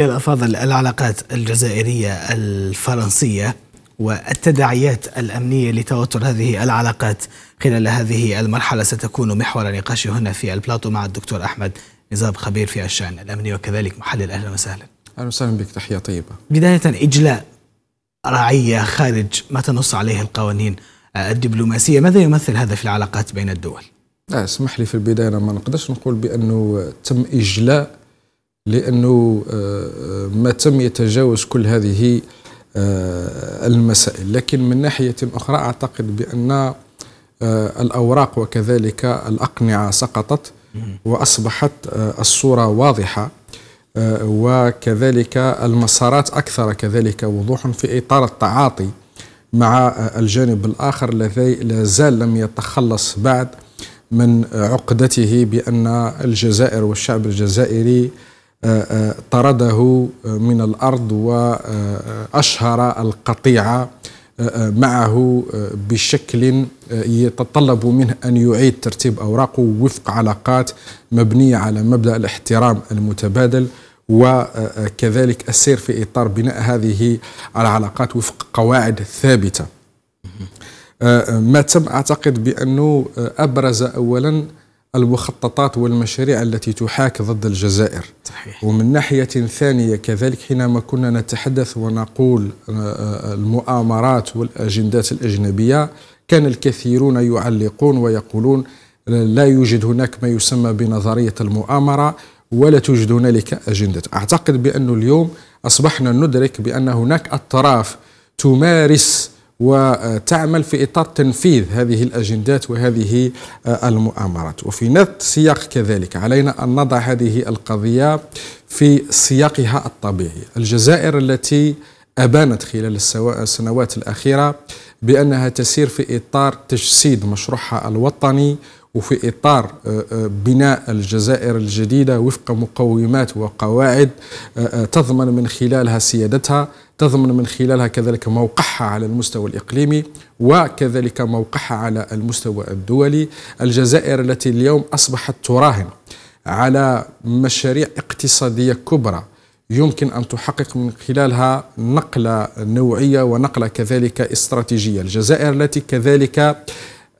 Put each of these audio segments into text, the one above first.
الأفاضل العلاقات الجزائرية الفرنسية والتداعيات الأمنية لتوتر هذه العلاقات خلال هذه المرحلة ستكون محور نقاشي هنا في البلاطو مع الدكتور أحمد نزاب خبير في الشأن الأمني وكذلك محلل أهلا وسهلا أهلا وسهلا بك تحية طيبة بداية إجلاء رعية خارج ما تنص عليه القوانين الدبلوماسية ماذا يمثل هذا في العلاقات بين الدول؟ آه، اسمح لي في البداية ما نقدرش نقول بأنه تم إجلاء لأنه آه، آه، ما تم يتجاوز كل هذه آه، المسائل لكن من ناحية أخرى أعتقد بأن الأوراق وكذلك الأقنعة سقطت وأصبحت الصورة واضحة وكذلك المسارات أكثر كذلك وضوحا في إطار التعاطي مع الجانب الآخر الذي لا زال لم يتخلص بعد من عقدته بأن الجزائر والشعب الجزائري طرده من الارض واشهر القطيعه معه بشكل يتطلب منه ان يعيد ترتيب اوراقه وفق علاقات مبنيه على مبدا الاحترام المتبادل وكذلك السير في اطار بناء هذه العلاقات وفق قواعد ثابته. ما تم اعتقد بانه ابرز اولا المخططات والمشاريع التي تحاك ضد الجزائر صحيح. ومن ناحية ثانية كذلك حينما كنا نتحدث ونقول آه، آه، المؤامرات والأجندات الأجنبية كان الكثيرون يعلقون ويقولون لا يوجد هناك ما يسمى بنظرية المؤامرة ولا توجد هنالك أجندة أعتقد بأن اليوم أصبحنا ندرك بأن هناك أطراف تمارس وتعمل في إطار تنفيذ هذه الأجندات وهذه آه، المؤامرات وفي نفس السياق كذلك علينا أن نضع هذه القضية في سياقها الطبيعي الجزائر التي أبانت خلال السنوات الأخيرة بأنها تسير في إطار تجسيد مشروعها الوطني وفي إطار آه، آه، بناء الجزائر الجديدة وفق مقومات وقواعد آه، تضمن من خلالها سيادتها تضمن من خلالها كذلك موقعها على المستوى الإقليمي وكذلك موقعها على المستوى الدولي الجزائر التي اليوم أصبحت تراهن على مشاريع اقتصادية كبرى يمكن أن تحقق من خلالها نقلة نوعية ونقلة كذلك استراتيجية الجزائر التي كذلك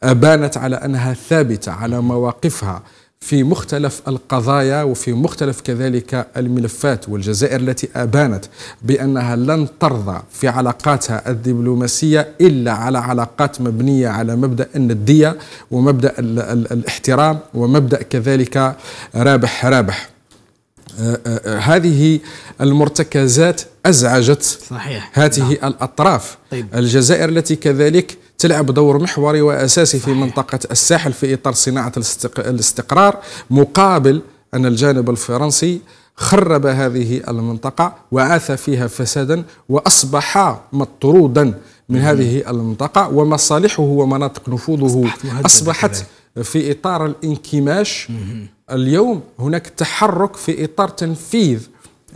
بانت على انها ثابته على مواقفها في مختلف القضايا وفي مختلف كذلك الملفات والجزائر التي أبانت بأنها لن ترضى في علاقاتها الدبلوماسية إلا على علاقات مبنية على مبدأ الندية ومبدأ الاحترام ومبدأ كذلك رابح رابح أه، أه، أه، هذه المرتكزات أزعجت صحيح. هذه نعم. الأطراف طيب. الجزائر التي كذلك تلعب دور محوري واساسي في منطقه الساحل في اطار صناعه الاستقرار مقابل ان الجانب الفرنسي خرب هذه المنطقه وعاث فيها فسادا واصبح مطرودا من هذه المنطقه ومصالحه ومناطق نفوذه اصبحت في اطار الانكماش اليوم هناك تحرك في اطار تنفيذ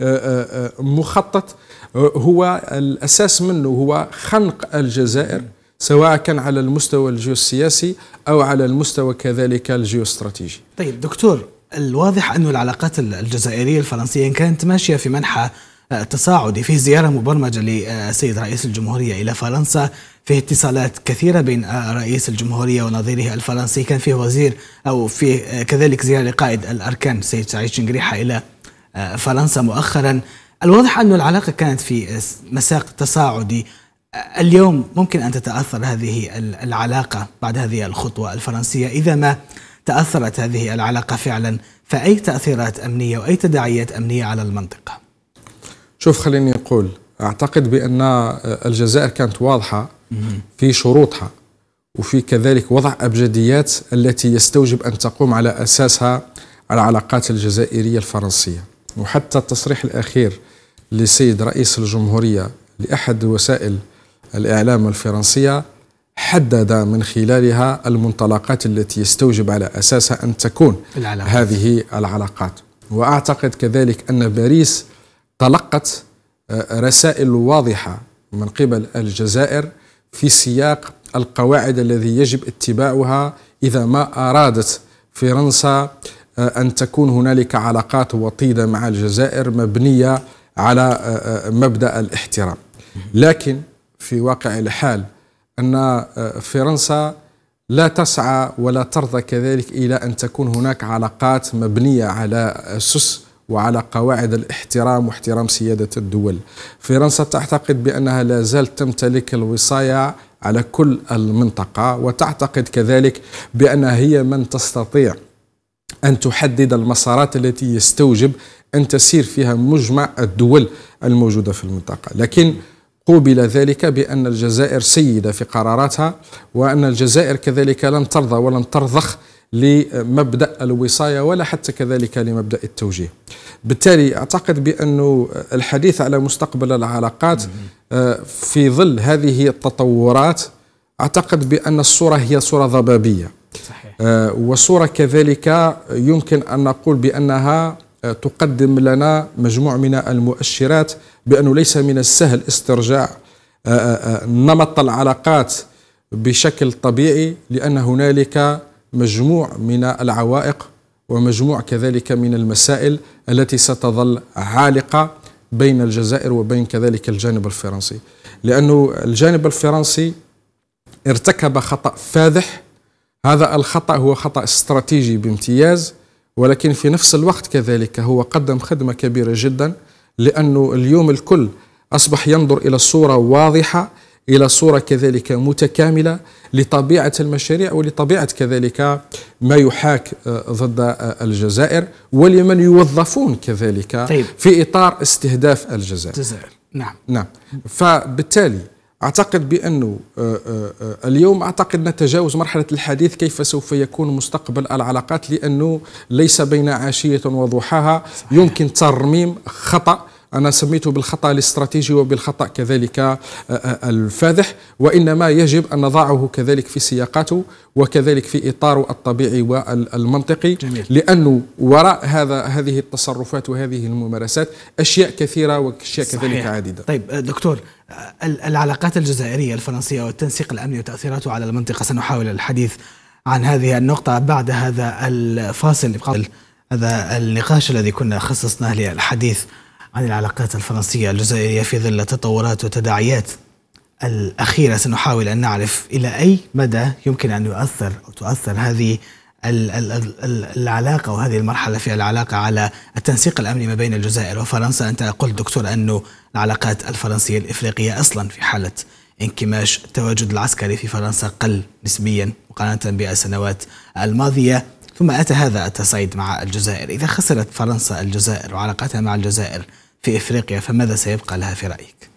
آه، آه، آه، مخطط هو الاساس منه هو خنق الجزائر سواء كان على المستوى الجيوسياسي أو على المستوى كذلك الجيوستراتيجي طيب دكتور الواضح أن العلاقات الجزائرية الفرنسية كانت ماشية في منحى آه، تصاعدي فيه زيارة مبرمجة للسيد آه، رئيس الجمهورية إلى فرنسا فيه اتصالات كثيرة بين آه، رئيس الجمهورية ونظيره الفرنسي كان فيه وزير أو فيه كذلك زيارة لقائد الأركان السيد سعيد شنقريحة إلى فرنسا مؤخرا الواضح أن العلاقة كانت في مساق تصاعدي اليوم ممكن ان تتاثر هذه العلاقه بعد هذه الخطوه الفرنسيه اذا ما تاثرت هذه العلاقه فعلا فاي تاثيرات امنيه واي تداعيات امنيه على المنطقه؟ شوف خليني اقول اعتقد بان الجزائر كانت واضحه في شروطها وفي كذلك وضع ابجديات التي يستوجب ان تقوم على اساسها العلاقات الجزائريه الفرنسيه وحتى التصريح الاخير لسيد رئيس الجمهوريه لاحد وسائل الإعلام الفرنسية حدد من خلالها المنطلقات التي يستوجب على أساسها أن تكون العلاقات. هذه العلاقات وأعتقد كذلك أن باريس تلقت آه، رسائل واضحة من قبل الجزائر في سياق القواعد الذي يجب اتباعها إذا ما أرادت فرنسا آه، أن تكون هنالك علاقات وطيدة مع الجزائر مبنية على آه، مبدأ الاحترام لكن في واقع الحال أن آه، فرنسا لا تسعى ولا ترضى كذلك إلى أن تكون هناك علاقات مبنية على أسس وعلى قواعد الاحترام واحترام سيادة الدول فرنسا تعتقد بأنها لا زالت تمتلك الوصاية على كل المنطقة وتعتقد كذلك بأنها هي من تستطيع أن تحدد المسارات التي يستوجب أن تسير فيها مجمع الدول الموجودة في المنطقة لكن قوبل ذلك بأن الجزائر سيدة في قراراتها وأن الجزائر كذلك لن ترضى ولن ترضخ لمبدأ الوصاية ولا حتى كذلك لمبدأ التوجيه بالتالي أعتقد بأن الحديث على مستقبل العلاقات آه، في ظل هذه التطورات أعتقد بأن الصورة هي صورة ضبابية صحيح. آه، وصورة كذلك يمكن أن نقول بأنها آه، تقدم لنا مجموع من المؤشرات بأنه ليس من السهل استرجاع آه، آه، آه، نمط العلاقات بشكل طبيعي لأن هنالك مجموع من العوائق ومجموع كذلك من المسائل التي ستظل عالقة بين الجزائر وبين كذلك الجانب الفرنسي لأن الجانب الفرنسي ارتكب خطأ فاذح هذا الخطأ هو خطأ استراتيجي بامتياز ولكن في نفس الوقت كذلك هو قدم خدمة كبيرة جدا لأنه اليوم الكل أصبح ينظر إلى الصورة واضحة إلى صورة كذلك متكاملة لطبيعة المشاريع ولطبيعة كذلك ما يحاك آه، ضد آه، الجزائر ولمن يوظفون كذلك طيب. في إطار استهداف الجزائر الجزائر نعم نعم فبالتالي اعتقد بانه آه، آه، آه، اليوم اعتقد نتجاوز مرحله الحديث كيف سوف يكون مستقبل العلاقات لانه ليس بين عشيه وضحاها يمكن ترميم خطا أنا سميته بالخطأ الاستراتيجي وبالخطأ كذلك آه، آه، الفادح وإنما يجب أن نضعه كذلك في سياقاته وكذلك في إطاره الطبيعي والمنطقي جميل. لأنه وراء هذا هذه التصرفات وهذه الممارسات أشياء كثيرة وأشياء كذلك عديدة طيب آه، دكتور العلاقات الجزائرية الفرنسية والتنسيق الأمني وتأثيراته على المنطقة سنحاول الحديث عن هذه النقطة بعد هذا الفاصل هذا النقاش الذي كنا خصصناه للحديث عن العلاقات الفرنسية الجزائرية في ظل تطورات وتداعيات الأخيرة سنحاول أن نعرف إلى أي مدى يمكن أن يؤثر أو تؤثر هذه العلاقة وهذه المرحلة في العلاقة على التنسيق الأمني ما بين الجزائر وفرنسا أنت قلت دكتور أنه العلاقات الفرنسية الإفريقية أصلا في حالة انكماش التواجد العسكري في فرنسا قل نسبيا مقارنة بالسنوات الماضية ثم أتى هذا التصعيد مع الجزائر إذا خسرت فرنسا الجزائر وعلاقتها مع الجزائر في إفريقيا فماذا سيبقى لها في رأيك؟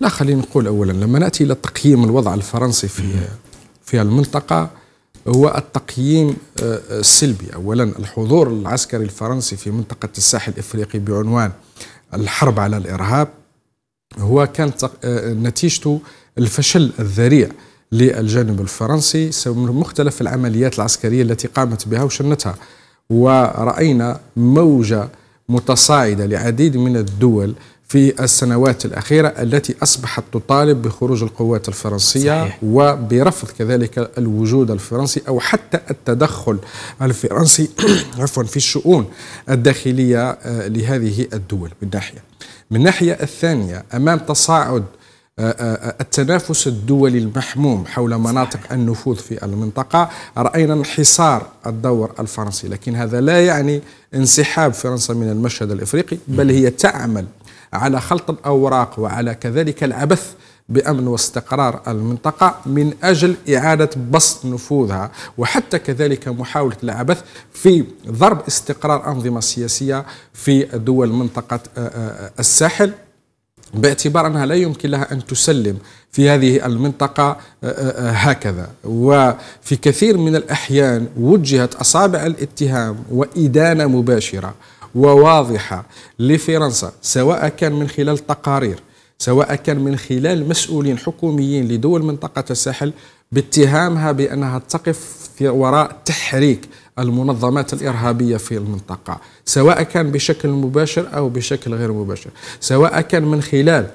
لا خلينا نقول أولا لما نأتي إلى تقييم الوضع الفرنسي في في المنطقة هو التقييم السلبي آه، آه، أولا الحضور العسكري الفرنسي في منطقة الساحل الإفريقي بعنوان الحرب على الإرهاب هو كان آه، نتيجته الفشل الذريع للجانب الفرنسي من مختلف العمليات العسكرية التي قامت بها وشنتها ورأينا موجة متصاعدة لعديد من الدول في السنوات الأخيرة التي أصبحت تطالب بخروج القوات الفرنسية صحيح. وبرفض كذلك الوجود الفرنسي أو حتى التدخل الفرنسي عفوا في الشؤون الداخلية آه، لهذه الدول من ناحية من الناحية الثانية أمام تصاعد آه، آه، آه، التنافس الدولي المحموم حول مناطق صحيح. النفوذ في المنطقة رأينا انحصار الدور الفرنسي لكن هذا لا يعني انسحاب فرنسا من المشهد الإفريقي بل هي تعمل على خلط الأوراق وعلى كذلك العبث بأمن واستقرار المنطقة من أجل إعادة بسط نفوذها وحتى كذلك محاولة العبث في ضرب استقرار أنظمة سياسية في دول منطقة الساحل باعتبار أنها لا يمكن لها أن تسلم في هذه المنطقة آه، آه، آه، هكذا وفي كثير من الأحيان وجهت أصابع الاتهام وإدانة مباشرة وواضحة لفرنسا سواء كان من خلال تقارير سواء كان من خلال مسؤولين حكوميين لدول منطقة الساحل باتهامها بأنها تقف وراء تحريك المنظمات الإرهابية في المنطقة سواء كان بشكل مباشر أو بشكل غير مباشر سواء كان من خلال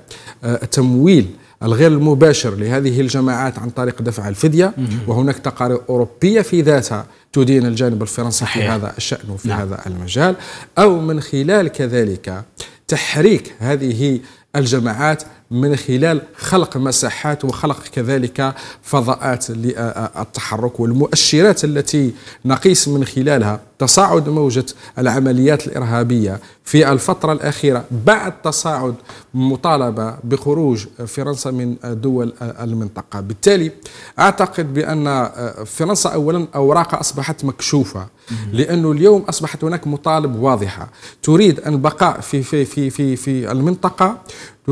آه، تمويل الغير المباشر لهذه الجماعات عن طريق دفع الفدية وهناك تقارير أوروبية في ذاتها تدين الجانب الفرنسي في هذا الشأن وفي نعم. هذا المجال أو من خلال كذلك تحريك هذه الجماعات من خلال خلق مساحات وخلق كذلك فضاءات للتحرك والمؤشرات التي نقيس من خلالها تصاعد موجة العمليات الإرهابية في الفترة الأخيرة بعد تصاعد مطالبة بخروج فرنسا من دول المنطقة بالتالي أعتقد بأن فرنسا أولا أوراقها أصبحت مكشوفة لأنه اليوم أصبحت هناك مطالب واضحة تريد أن بقاء في, في, في, في, في المنطقة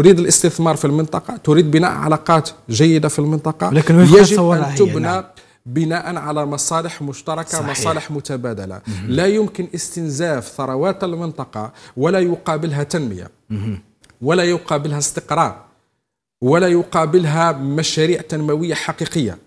تريد الاستثمار في المنطقة تريد بناء علاقات جيدة في المنطقة لكن يجب أن تبنى نعم. بناء على مصالح مشتركة صحيح. مصالح متبادلة مم. لا يمكن استنزاف ثروات المنطقة ولا يقابلها تنمية مم. ولا يقابلها استقرار ولا يقابلها مشاريع تنموية حقيقية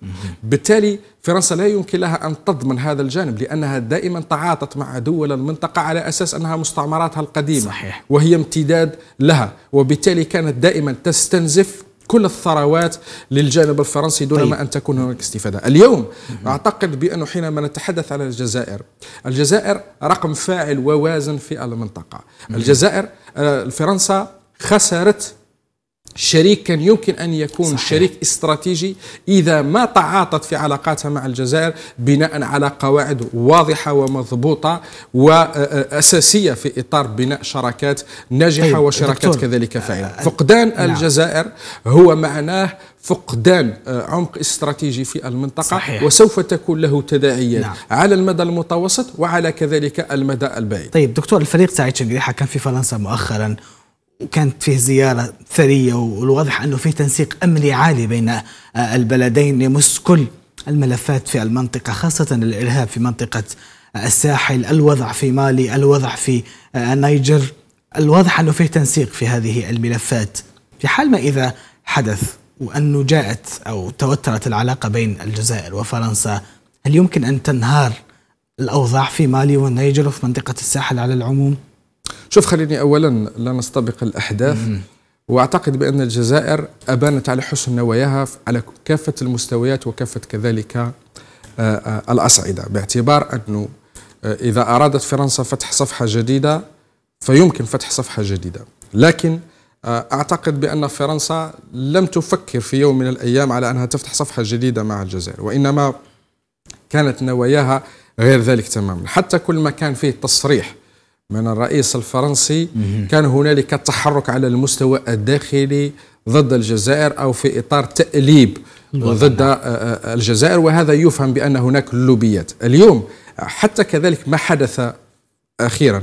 بالتالي فرنسا لا يمكن لها أن تضمن هذا الجانب لأنها دائما تعاطت مع دول المنطقة على أساس أنها مستعمراتها القديمة صحيح. وهي امتداد لها وبالتالي كانت دائما تستنزف كل الثروات للجانب الفرنسي دون طيب. ما أن تكون هناك استفادة اليوم أعتقد بأنه حينما نتحدث عن الجزائر الجزائر رقم فاعل ووازن في المنطقة الجزائر آه، فرنسا خسرت شريك كان يمكن أن يكون صحيح. شريك استراتيجي إذا ما تعاطت في علاقاتها مع الجزائر بناء على قواعد واضحة ومضبوطة وأساسية في إطار بناء شراكات ناجحة طيب وشراكات كذلك آه، فاعلة آه، فقدان نعم. الجزائر هو معناه فقدان آه، عمق استراتيجي في المنطقة صحيح. وسوف تكون له تداعيات نعم. على المدى المتوسط وعلى كذلك المدى البعيد طيب دكتور الفريق تاع كان في فرنسا مؤخرا كانت فيه زيارة ثرية والواضح أنه فيه تنسيق أمني عالي بين آه، البلدين يمس كل الملفات في المنطقة خاصة الإرهاب في منطقة آه، الساحل الوضع في مالي الوضع في النيجر آه، الواضح أنه فيه تنسيق في هذه الملفات في حال ما إذا حدث وأنه جاءت أو توترت العلاقة بين الجزائر وفرنسا هل يمكن أن تنهار الأوضاع في مالي والنيجر وفي منطقة الساحل على العموم؟ شوف خليني اولا لا نستبق الاحداث واعتقد بان الجزائر ابانت على حسن نواياها على كافه المستويات وكافه كذلك آه، آه، الاصعده باعتبار انه آه، اذا ارادت فرنسا فتح صفحه جديده فيمكن فتح صفحه جديده لكن اعتقد بان فرنسا لم تفكر في يوم من الايام على انها تفتح صفحه جديده مع الجزائر وانما كانت نواياها غير ذلك تماما حتى كل ما كان فيه تصريح من الرئيس الفرنسي كان هنالك تحرك على المستوى الداخلي ضد الجزائر أو في إطار تأليب نعم. ضد آه، آه، آه، الجزائر وهذا يفهم بأن هناك لوبيات اليوم حتى كذلك ما حدث أخيرا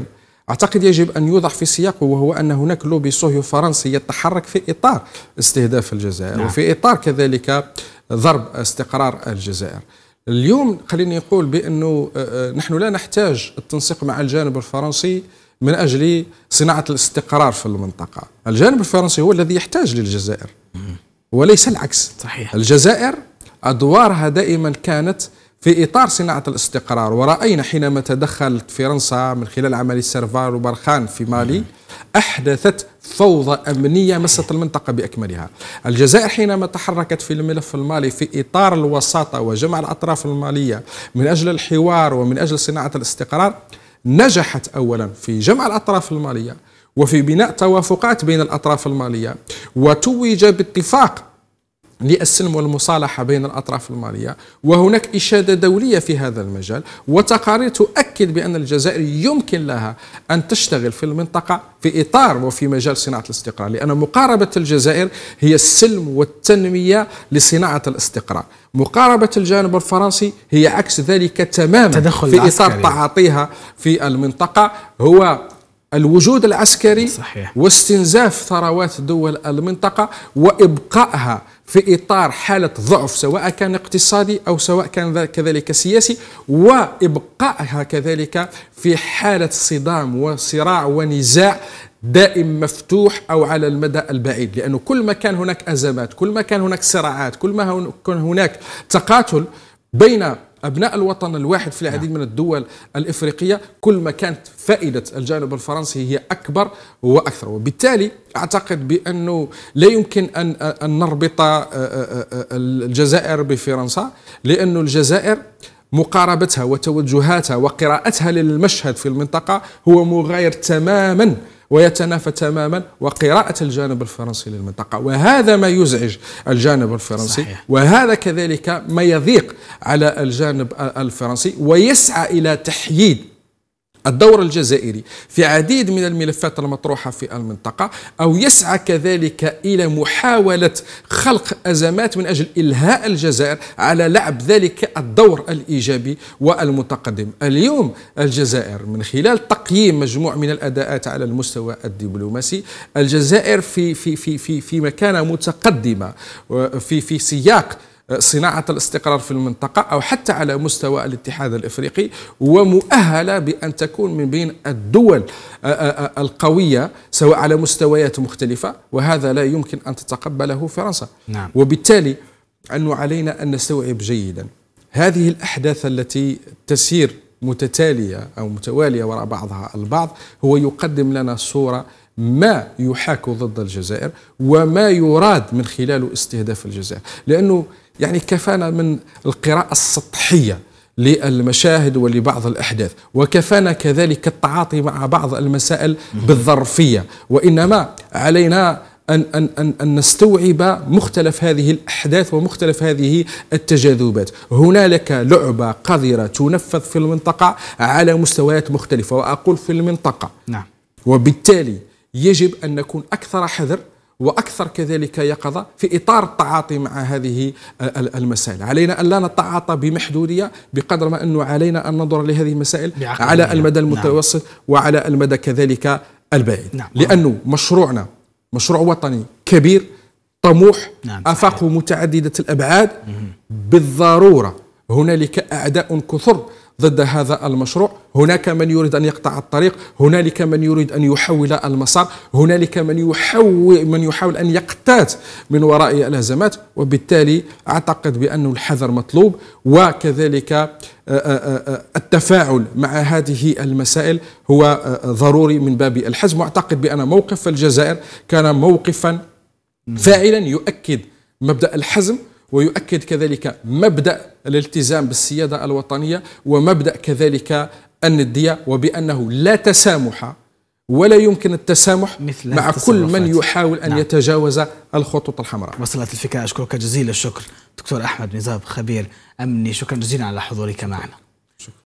أعتقد يجب أن يوضع في سياقه وهو أن هناك لوبي صهيو فرنسي يتحرك في إطار استهداف الجزائر نعم. وفي إطار كذلك ضرب استقرار الجزائر اليوم خليني نقول بانه آه، آه، نحن لا نحتاج التنسيق مع الجانب الفرنسي من اجل صناعه الاستقرار في المنطقه، الجانب الفرنسي هو الذي يحتاج للجزائر وليس العكس صحيح الجزائر ادوارها دائما كانت في إطار صناعة الاستقرار ورأينا حينما تدخلت فرنسا من خلال عمل سيرفار وبرخان في مالي أحدثت فوضى أمنية مست المنطقة بأكملها الجزائر حينما تحركت في الملف المالي في إطار الوساطة وجمع الأطراف المالية من أجل الحوار ومن أجل صناعة الاستقرار نجحت أولا في جمع الأطراف المالية وفي بناء توافقات بين الأطراف المالية وتوج باتفاق للسلم والمصالحة بين الأطراف المالية وهناك إشادة دولية في هذا المجال وتقارير تؤكد بأن الجزائر يمكن لها أن تشتغل في المنطقة في إطار وفي مجال صناعة الاستقرار لأن مقاربة الجزائر هي السلم والتنمية لصناعة الاستقرار مقاربة الجانب الفرنسي هي عكس ذلك تماما تدخل في إطار تعاطيها في المنطقة هو الوجود العسكري صحيح. واستنزاف ثروات دول المنطقة وإبقائها في إطار حالة ضعف سواء كان اقتصادي أو سواء كان كذلك سياسي وإبقائها كذلك في حالة صدام وصراع ونزاع دائم مفتوح أو على المدى البعيد لأنه كل ما كان هناك أزمات كل ما كان هناك صراعات كل ما كان هناك تقاتل بين أبناء الوطن الواحد في العديد نعم. من الدول الإفريقية كل ما كانت فائدة الجانب الفرنسي هي أكبر وأكثر وبالتالي أعتقد بأنه لا يمكن أن, أن نربط آه، آه، آه، الجزائر بفرنسا لأن الجزائر مقاربتها وتوجهاتها وقراءتها للمشهد في المنطقة هو مغاير تماما ويتنافى تماما وقراءة الجانب الفرنسي للمنطقة وهذا ما يزعج الجانب الفرنسي صحيح. وهذا كذلك ما يضيق على الجانب الفرنسي ويسعى إلى تحييد الدور الجزائري في عديد من الملفات المطروحة في المنطقة أو يسعى كذلك إلى محاولة خلق أزمات من أجل إلهاء الجزائر على لعب ذلك الدور الإيجابي والمتقدم اليوم الجزائر من خلال تقييم مجموع من الأداءات على المستوى الدبلوماسي الجزائر في, في, في, في, في مكانة متقدمة في, في سياق صناعة الاستقرار في المنطقة أو حتى على مستوى الاتحاد الإفريقي ومؤهلة بأن تكون من بين الدول آه، آه، آه، القوية سواء على مستويات مختلفة وهذا لا يمكن أن تتقبله فرنسا نعم. وبالتالي أنه علينا أن نستوعب جيدا هذه الأحداث التي تسير متتالية أو متوالية وراء بعضها البعض هو يقدم لنا صورة ما يحاك ضد الجزائر وما يراد من خلاله استهداف الجزائر لأنه يعني كفانا من القراءة السطحية للمشاهد ولبعض الأحداث وكفانا كذلك التعاطي مع بعض المسائل بالظرفية وإنما علينا أن, أن, أن, أن نستوعب مختلف هذه الأحداث ومختلف هذه التجاذبات هنالك لعبة قذرة تنفذ في المنطقة على مستويات مختلفة وأقول في المنطقة نعم. وبالتالي يجب أن نكون أكثر حذر واكثر كذلك يقظه في اطار التعاطي مع هذه المسائل، علينا ان لا نتعاطى بمحدوديه بقدر ما انه علينا ان ننظر لهذه المسائل على المدى نعم. المتوسط نعم. وعلى المدى كذلك البعيد، نعم. لانه مشروعنا مشروع وطني كبير طموح نعم. افاقه متعدده الابعاد بالضروره هنالك اعداء كثر ضد هذا المشروع هناك من يريد أن يقطع الطريق هنالك من يريد أن يحول المسار هنالك من يحول, من يحاول أن يقتات من وراء الهزمات وبالتالي أعتقد بأن الحذر مطلوب وكذلك آه، آه، آه، التفاعل مع هذه المسائل هو ضروري من باب الحزم واعتقد بان موقف الجزائر كان موقفا فاعلا يؤكد مبدا الحزم ويؤكد كذلك مبدأ الالتزام بالسيادة الوطنية ومبدأ كذلك الندية وبأنه لا تسامح ولا يمكن التسامح مثل مع كل من يحاول أن نعم. يتجاوز الخطوط الحمراء وصلت الفكرة أشكرك جزيل الشكر دكتور أحمد نزاب خبير أمني شكرا جزيلا على حضورك معنا